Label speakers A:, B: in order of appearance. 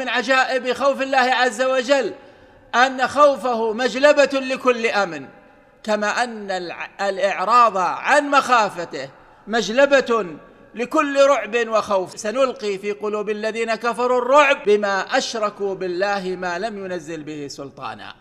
A: من عجائب خوف الله عز وجل أن خوفه مجلبة لكل أمن كما أن الإعراض عن مخافته مجلبة لكل رعب وخوف سنلقي في قلوب الذين كفروا الرعب بما أشركوا بالله ما لم ينزل به سلطانا